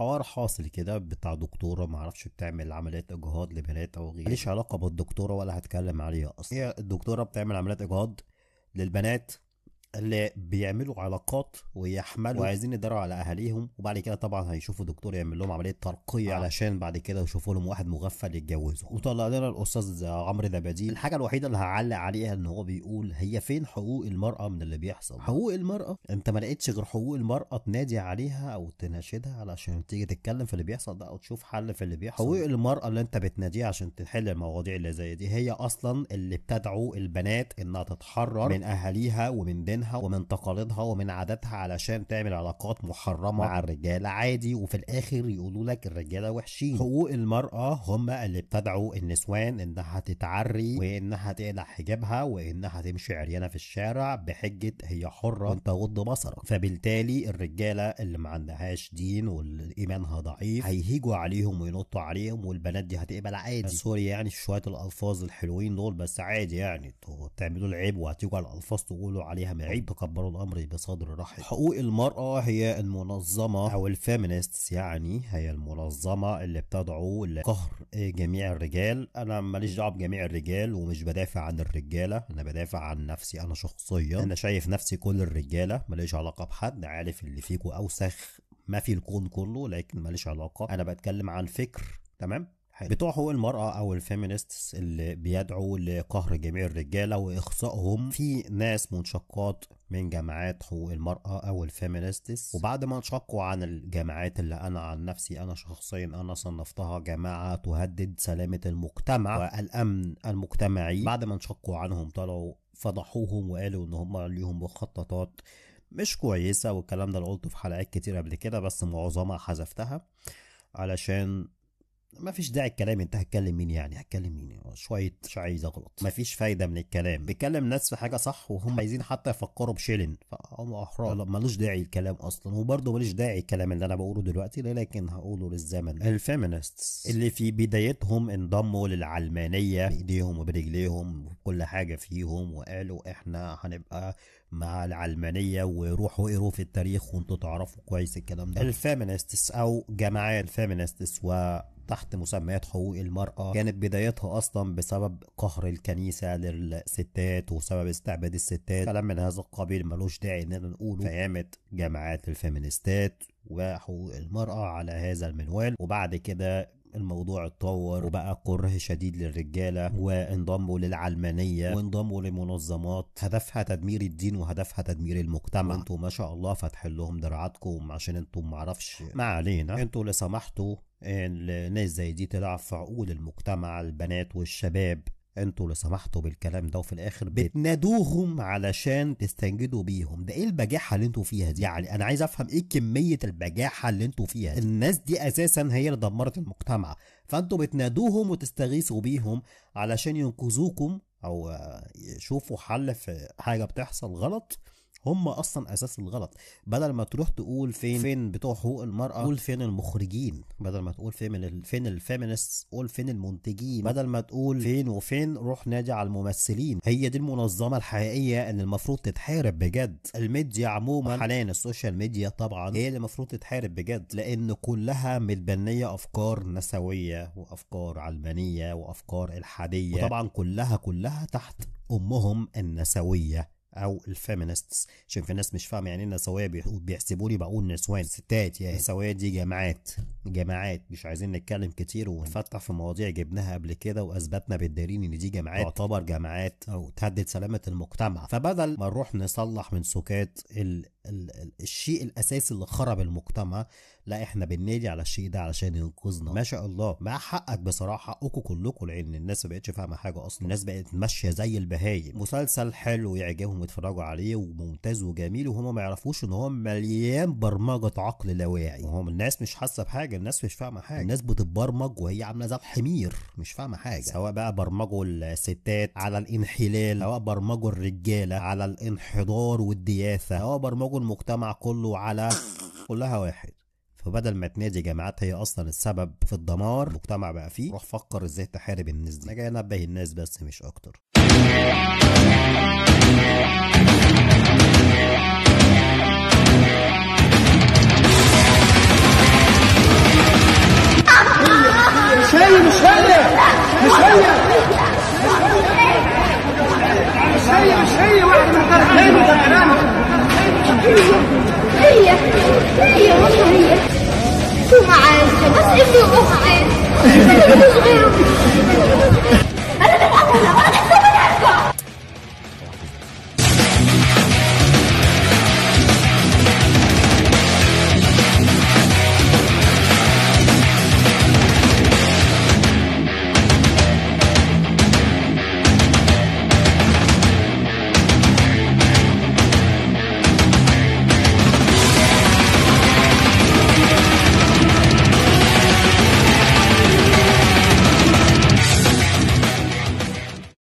حوار حاصل كده بتاع دكتوره معرفش بتعمل عمليات اجهاض لبنات او غيره ماليش علاقه بالدكتوره ولا هتكلم عليها اصلا هي الدكتوره بتعمل عمليات اجهاض للبنات اللي بيعملوا علاقات ويحملوا وعايزين يداروا على اهاليهم وبعد كده طبعا هيشوفوا دكتور يعمل لهم عمليه ترقيه آه. علشان بعد كده يشوفوا لهم واحد مغفل يتجوزوا وطلع لنا الاستاذ عمرو دبادي الحاجه الوحيده اللي هعلق عليها ان هو بيقول هي فين حقوق المراه من اللي بيحصل حقوق المراه انت ما لقيتش غير حقوق المراه تنادي عليها او تناشدها علشان تيجي تتكلم في اللي بيحصل ده او تشوف حل في اللي بيحصل حقوق المراه اللي انت بتناديها عشان تحل المواضيع اللي زي دي هي اصلا اللي بتدعو البنات انها تتحرر من اهاليها ومن دينها منها ومن تقاليدها ومن عاداتها علشان تعمل علاقات محرمه مع الرجاله عادي وفي الاخر يقولوا لك الرجاله وحشين حقوق المراه هم اللي ابتدعوا النسوان انها تتعري وانها تقلع حجابها وانها تمشي عريانه في الشارع بحجه هي حره وانت غض بصرك فبالتالي الرجاله اللي ما عندهاش دين وايمانها ضعيف هيهيجوا عليهم وينطوا عليهم والبنات دي هتقبل عادي سوري يعني شويه الالفاظ الحلوين دول بس عادي يعني انتوا بتعملوا العيب وهتيجوا على الالفاظ تقولوا عليها العيب بكبروا الأمر بصدر رحب حقوق المرأة هي المنظمة أو الفيمينست يعني هي المنظمة اللي بتدعو لقهر جميع الرجال أنا ماليش دعوة بجميع الرجال ومش بدافع عن الرجالة أنا بدافع عن نفسي أنا شخصيا أنا شايف نفسي كل الرجالة ماليش علاقة بحد عارف اللي فيكوا أوسخ ما في الكون كله لكن ماليش علاقة أنا بتكلم عن فكر تمام حلو. بتوع حقوق المرأة أو الفيمينست اللي بيدعوا لقهر جميع الرجالة وإخصائهم في ناس منشقات من جماعات حقوق المرأة أو الفيمينست وبعد ما انشقوا عن الجماعات اللي أنا عن نفسي أنا شخصيا أنا صنفتها جماعة تهدد سلامة المجتمع والأمن المجتمعي بعد ما انشقوا عنهم طلعوا فضحوهم وقالوا إن هم ليهم مخططات مش كويسة والكلام ده اللي قلته في حلقات كتير قبل كده بس معظمها حذفتها علشان ما فيش داعي الكلام انت هتكلم مين يعني هتكلم مين شويه عايز اغلط ما فيش فايده من الكلام بيكلم ناس في حاجه صح وهم عايزين حتى يفكروا بشيلن فهم احرار آه. ملوش داعي الكلام اصلا وبرضه ملوش داعي الكلام اللي انا بقوله دلوقتي لكن هقوله للزمن الفيمينست اللي في بدايتهم انضموا للعلمانيه بايديهم وبرجليهم وكل حاجه فيهم وقالوا احنا هنبقى مع العلمانيه وروحوا اقروا في التاريخ وانتوا تعرفوا كويس الكلام ده الفيمينستس او جماعات الفيمينستس و تحت مسميات حقوق المرأة كانت بدايتها أصلا بسبب قهر الكنيسة للستات وسبب استعباد الستات كلام من هذا القبيل ملوش داعي إننا نقوله فقامت جماعات الفيمينيستات وحقوق المرأة على هذا المنوال وبعد كده الموضوع اتطور وبقى كره شديد للرجاله وانضموا للعلمانيه وانضموا لمنظمات هدفها تدمير الدين وهدفها تدمير المجتمع انتوا ما شاء الله فاتحين لهم دراعاتكم عشان انتوا ما ما علينا انتوا اللي سمحتوا ان ناس زي دي تلعب في عقول المجتمع البنات والشباب انتوا اللي سمحتوا بالكلام ده وفي الاخر بتنادوهم علشان تستنجدوا بيهم ده ايه البجاحه اللي انتوا فيها دي يعني انا عايز افهم ايه كميه البجاحه اللي انتوا فيها الناس دي اساسا هي اللي دمرت المجتمع فانتوا بتنادوهم وتستغيثوا بيهم علشان ينقذوكم او آه، يشوفوا حل في حاجه بتحصل غلط هم اصلا اساس الغلط بدل ما تروح تقول فين فين بتوع حقوق المراه قول فين المخرجين بدل ما تقول فين ال... فين الفيمينست قول فين المنتجين بدل ما تقول فين وفين روح نادي على الممثلين هي دي المنظمه الحقيقيه ان المفروض تتحارب بجد الميديا عموما حاليا السوشيال ميديا طبعا هي اللي المفروض تتحارب بجد لان كلها متبنيه افكار نسويه وافكار علمانيه وافكار الحاديه وطبعا كلها كلها تحت امهم النسويه او الفيمينستس عشان في ناس مش فاهمه يعني ايه النسويه بيحسبوا لي بقول نسوان ستات يعني النسويه دي جماعات جماعات مش عايزين نتكلم كتير ونفتح في مواضيع جبناها قبل كده واثبتنا بالدليل ان دي جماعات تعتبر جماعات او تهدد سلامه المجتمع فبدل ما نروح نصلح من سكات ال الشيء الاساسي اللي خرب المجتمع لا احنا بننادي على الشيء ده علشان ينقذنا ما شاء الله مع حقك بصراحه حقكم كلكم لان الناس ما بقتش فاهمه حاجه اصلا الناس بقت ماشيه زي البهايم مسلسل حلو يعجبهم يتفرجوا عليه وممتاز وجميل وهم ما يعرفوش ان هو مليان برمجه عقل لا واعي وهم الناس مش حاسه بحاجه الناس مش فاهمه حاجه الناس بتتبرمج وهي عامله زي الحمير مش فاهمه حاجه سواء بقى برمجوا الستات على الانحلال سواء برمجوا الرجاله على الانحدار والدياثه سواء برمجوا يخرجوا المجتمع كله على كلها واحد فبدل ما تنادي جامعات هي اصلا السبب في الدمار المجتمع بقى فيه روح فكر ازاي تحارب الناس دي انا جاي انبه الناس بس مش اكتر Moi, c'est